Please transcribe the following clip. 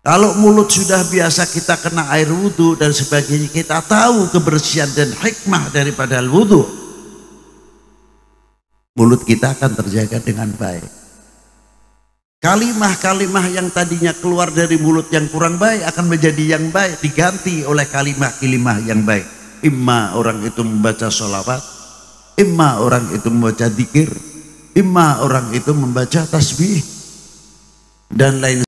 Kalau mulut sudah biasa kita kena air wudhu dan sebagainya, kita tahu kebersihan dan hikmah daripada wudhu. Mulut kita akan terjaga dengan baik. Kalimah-kalimah yang tadinya keluar dari mulut yang kurang baik akan menjadi yang baik, diganti oleh kalimah-kalimah yang baik. Imma orang itu membaca sholawat, imma orang itu membaca dikir, imma orang itu membaca tasbih, dan lain